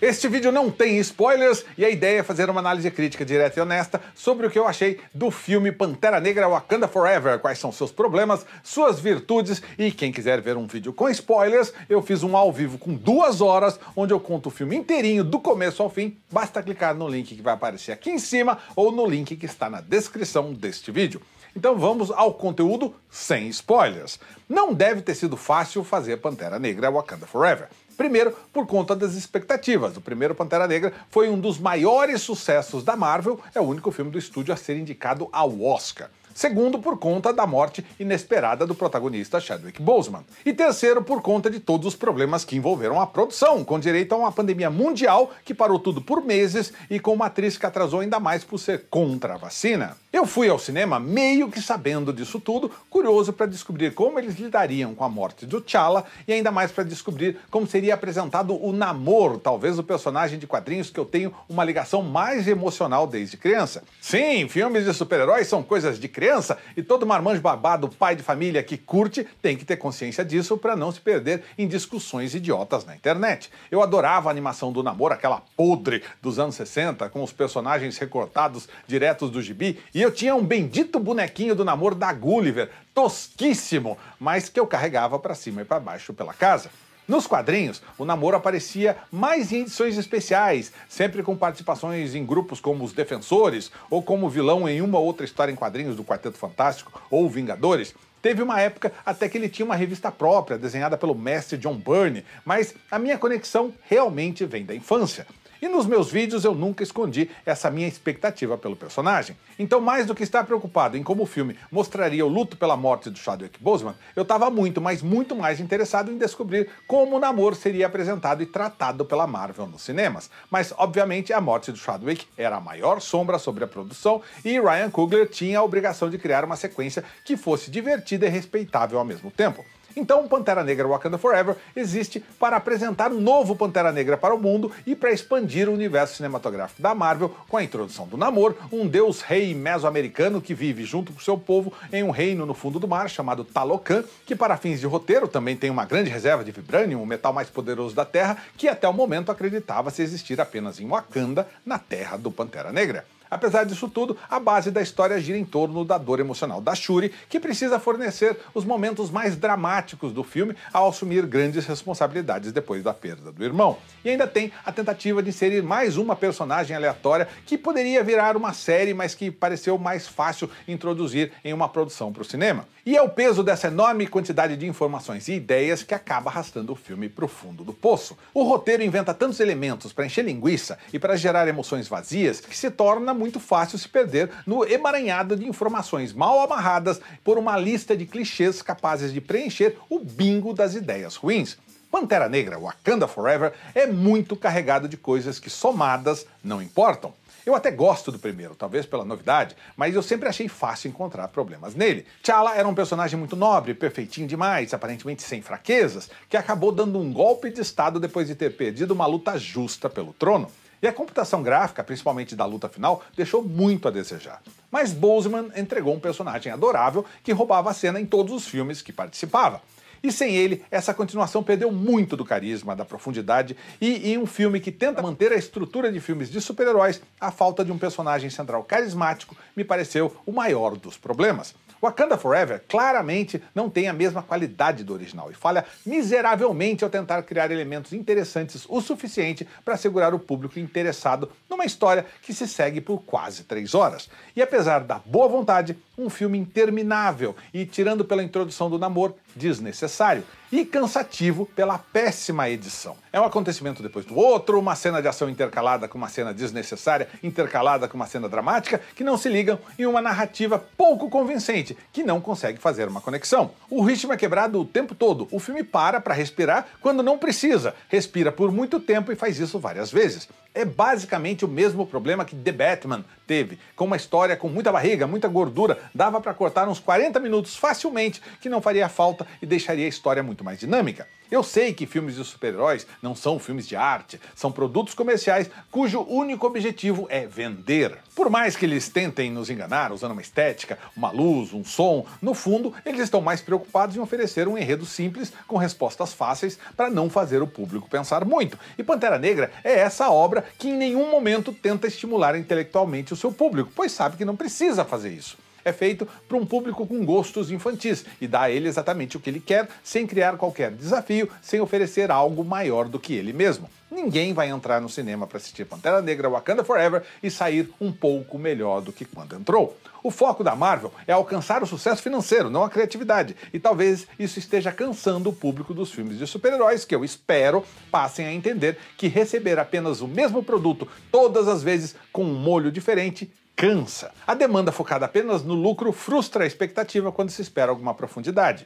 Este vídeo não tem spoilers e a ideia é fazer uma análise crítica direta e honesta sobre o que eu achei do filme Pantera Negra Wakanda Forever, quais são seus problemas, suas virtudes e quem quiser ver um vídeo com spoilers, eu fiz um ao vivo com duas horas onde eu conto o filme inteirinho do começo ao fim. Basta clicar no link que vai aparecer aqui em cima ou no link que está na descrição deste vídeo. Então vamos ao conteúdo sem spoilers. Não deve ter sido fácil fazer Pantera Negra Wakanda Forever. Primeiro, por conta das expectativas. O primeiro Pantera Negra foi um dos maiores sucessos da Marvel, é o único filme do estúdio a ser indicado ao Oscar. Segundo, por conta da morte inesperada do protagonista Chadwick Boseman. E terceiro, por conta de todos os problemas que envolveram a produção, com direito a uma pandemia mundial que parou tudo por meses e com uma atriz que atrasou ainda mais por ser contra a vacina. Eu fui ao cinema meio que sabendo disso tudo, curioso para descobrir como eles lidariam com a morte do T'Challa e ainda mais para descobrir como seria apresentado o Namor, talvez o personagem de quadrinhos que eu tenho uma ligação mais emocional desde criança. Sim, filmes de super-heróis são coisas de criança e todo marmanjo babado, pai de família que curte, tem que ter consciência disso para não se perder em discussões idiotas na internet. Eu adorava a animação do namoro, aquela podre dos anos 60, com os personagens recortados diretos do gibi, e eu tinha um bendito bonequinho do namoro da Gulliver, tosquíssimo, mas que eu carregava para cima e para baixo pela casa. Nos quadrinhos, o namoro aparecia mais em edições especiais, sempre com participações em grupos como os Defensores ou como vilão em uma outra história em quadrinhos do Quarteto Fantástico ou Vingadores. Teve uma época até que ele tinha uma revista própria, desenhada pelo mestre John Byrne, mas a minha conexão realmente vem da infância. E nos meus vídeos eu nunca escondi essa minha expectativa pelo personagem. Então, mais do que estar preocupado em como o filme mostraria o luto pela morte do Chadwick Boseman, eu estava muito, mas muito mais interessado em descobrir como o namoro seria apresentado e tratado pela Marvel nos cinemas. Mas, obviamente, a morte do Chadwick era a maior sombra sobre a produção e Ryan Coogler tinha a obrigação de criar uma sequência que fosse divertida e respeitável ao mesmo tempo. Então, Pantera Negra Wakanda Forever existe para apresentar um novo Pantera Negra para o mundo e para expandir o universo cinematográfico da Marvel com a introdução do Namor, um deus rei mesoamericano que vive junto com seu povo em um reino no fundo do mar chamado Talocan, que para fins de roteiro também tem uma grande reserva de vibranium, o metal mais poderoso da Terra, que até o momento acreditava se existir apenas em Wakanda, na terra do Pantera Negra. Apesar disso tudo, a base da história gira em torno da dor emocional da Shuri, que precisa fornecer os momentos mais dramáticos do filme ao assumir grandes responsabilidades depois da perda do irmão. E ainda tem a tentativa de inserir mais uma personagem aleatória que poderia virar uma série, mas que pareceu mais fácil introduzir em uma produção para o cinema. E é o peso dessa enorme quantidade de informações e ideias que acaba arrastando o filme para o fundo do poço. O roteiro inventa tantos elementos para encher linguiça e para gerar emoções vazias que se torna muito fácil se perder no emaranhado de informações mal amarradas por uma lista de clichês capazes de preencher o bingo das ideias ruins. Pantera Negra, Wakanda Forever, é muito carregado de coisas que somadas não importam. Eu até gosto do primeiro, talvez pela novidade, mas eu sempre achei fácil encontrar problemas nele. T'Challa era um personagem muito nobre, perfeitinho demais, aparentemente sem fraquezas, que acabou dando um golpe de estado depois de ter perdido uma luta justa pelo trono. E a computação gráfica, principalmente da luta final, deixou muito a desejar. Mas Boseman entregou um personagem adorável que roubava a cena em todos os filmes que participava. E sem ele, essa continuação perdeu muito do carisma, da profundidade e, em um filme que tenta manter a estrutura de filmes de super-heróis, a falta de um personagem central carismático me pareceu o maior dos problemas. Wakanda Forever claramente não tem a mesma qualidade do original e falha miseravelmente ao tentar criar elementos interessantes o suficiente para segurar o público interessado numa história que se segue por quase três horas. E apesar da boa vontade, um filme interminável e, tirando pela introdução do namoro, desnecessário e cansativo pela péssima edição. É um acontecimento depois do outro, uma cena de ação intercalada com uma cena desnecessária, intercalada com uma cena dramática, que não se ligam em uma narrativa pouco convincente, que não consegue fazer uma conexão. O ritmo é quebrado o tempo todo, o filme para para respirar quando não precisa, respira por muito tempo e faz isso várias vezes. É basicamente o mesmo problema que The Batman teve, com uma história com muita barriga, muita gordura, dava para cortar uns 40 minutos facilmente, que não faria falta e deixaria a história muito mais dinâmica. Eu sei que filmes de super-heróis não são filmes de arte, são produtos comerciais cujo único objetivo é vender. Por mais que eles tentem nos enganar usando uma estética, uma luz, um som, no fundo eles estão mais preocupados em oferecer um enredo simples com respostas fáceis para não fazer o público pensar muito. E Pantera Negra é essa obra que em nenhum momento tenta estimular intelectualmente o seu público, pois sabe que não precisa fazer isso é feito para um público com gostos infantis e dá a ele exatamente o que ele quer, sem criar qualquer desafio, sem oferecer algo maior do que ele mesmo. Ninguém vai entrar no cinema para assistir Pantera Negra Wakanda Forever e sair um pouco melhor do que quando entrou. O foco da Marvel é alcançar o sucesso financeiro, não a criatividade, e talvez isso esteja cansando o público dos filmes de super-heróis, que eu espero passem a entender que receber apenas o mesmo produto todas as vezes com um molho diferente cansa. A demanda focada apenas no lucro frustra a expectativa quando se espera alguma profundidade.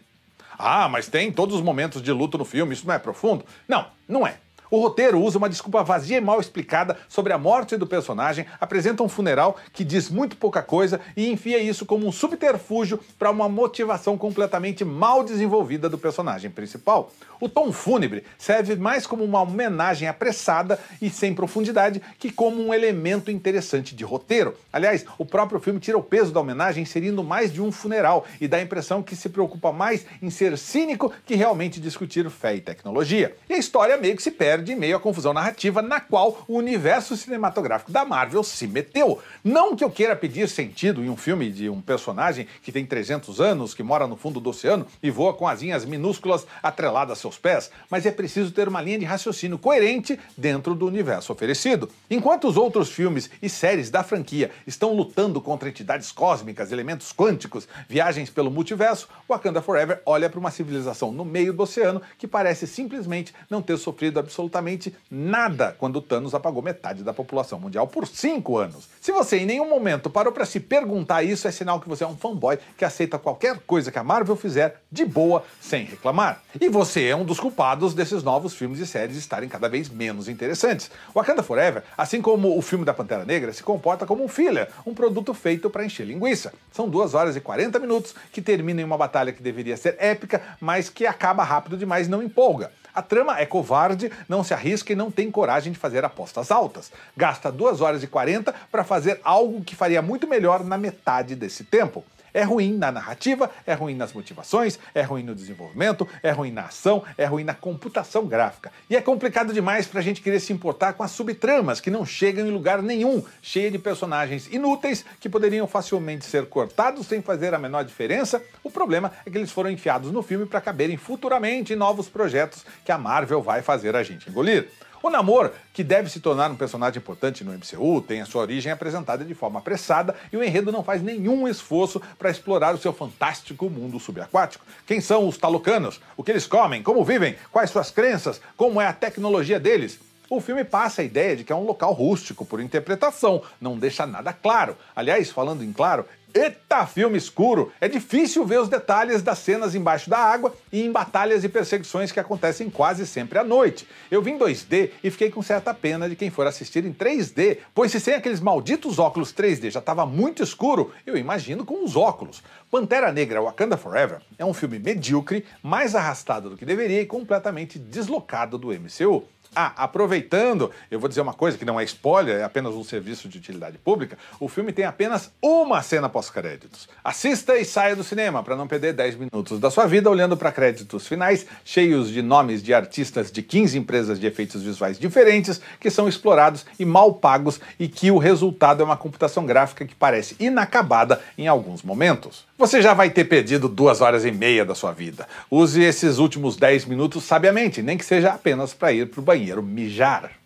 Ah, mas tem todos os momentos de luto no filme, isso não é profundo? Não, não é. O roteiro usa uma desculpa vazia e mal explicada sobre a morte do personagem, apresenta um funeral que diz muito pouca coisa e enfia isso como um subterfúgio para uma motivação completamente mal desenvolvida do personagem principal. O tom fúnebre serve mais como uma homenagem apressada e sem profundidade que como um elemento interessante de roteiro. Aliás, o próprio filme tira o peso da homenagem inserindo mais de um funeral e dá a impressão que se preocupa mais em ser cínico que realmente discutir fé e tecnologia. E a história meio que se perde de e-mail à confusão narrativa na qual o universo cinematográfico da Marvel se meteu. Não que eu queira pedir sentido em um filme de um personagem que tem 300 anos, que mora no fundo do oceano e voa com asinhas minúsculas atreladas a seus pés, mas é preciso ter uma linha de raciocínio coerente dentro do universo oferecido. Enquanto os outros filmes e séries da franquia estão lutando contra entidades cósmicas, elementos quânticos, viagens pelo multiverso, Wakanda Forever olha para uma civilização no meio do oceano que parece simplesmente não ter sofrido absolutamente absolutamente nada quando Thanos apagou metade da população mundial por cinco anos. Se você em nenhum momento parou para se perguntar isso, é sinal que você é um fanboy que aceita qualquer coisa que a Marvel fizer de boa, sem reclamar. E você é um dos culpados desses novos filmes e séries estarem cada vez menos interessantes. Wakanda Forever, assim como o filme da Pantera Negra, se comporta como um filler, um produto feito para encher linguiça. São duas horas e 40 minutos que termina em uma batalha que deveria ser épica, mas que acaba rápido demais e não empolga. A trama é covarde, não se arrisca e não tem coragem de fazer apostas altas. Gasta 2 horas e 40 para fazer algo que faria muito melhor na metade desse tempo. É ruim na narrativa, é ruim nas motivações, é ruim no desenvolvimento, é ruim na ação, é ruim na computação gráfica. E é complicado demais para a gente querer se importar com as subtramas que não chegam em lugar nenhum, cheia de personagens inúteis que poderiam facilmente ser cortados sem fazer a menor diferença. O problema é que eles foram enfiados no filme para caberem futuramente em novos projetos que a Marvel vai fazer a gente engolir. O Namor, que deve se tornar um personagem importante no MCU, tem a sua origem apresentada de forma apressada e o enredo não faz nenhum esforço para explorar o seu fantástico mundo subaquático. Quem são os talocanos? O que eles comem? Como vivem? Quais suas crenças? Como é a tecnologia deles? O filme passa a ideia de que é um local rústico por interpretação, não deixa nada claro. Aliás, falando em claro, Eita filme escuro! É difícil ver os detalhes das cenas embaixo da água e em batalhas e perseguições que acontecem quase sempre à noite. Eu vi em 2D e fiquei com certa pena de quem for assistir em 3D, pois se sem aqueles malditos óculos 3D já estava muito escuro, eu imagino com os óculos. Pantera Negra Wakanda Forever é um filme medíocre, mais arrastado do que deveria e completamente deslocado do MCU. Ah, aproveitando, eu vou dizer uma coisa que não é spoiler, é apenas um serviço de utilidade pública. O filme tem apenas uma cena pós pós-créditos. Assista e saia do cinema para não perder 10 minutos da sua vida olhando para créditos finais cheios de nomes de artistas de 15 empresas de efeitos visuais diferentes que são explorados e mal pagos e que o resultado é uma computação gráfica que parece inacabada em alguns momentos. Você já vai ter perdido duas horas e meia da sua vida. Use esses últimos 10 minutos sabiamente, nem que seja apenas para ir para o banheiro mijar.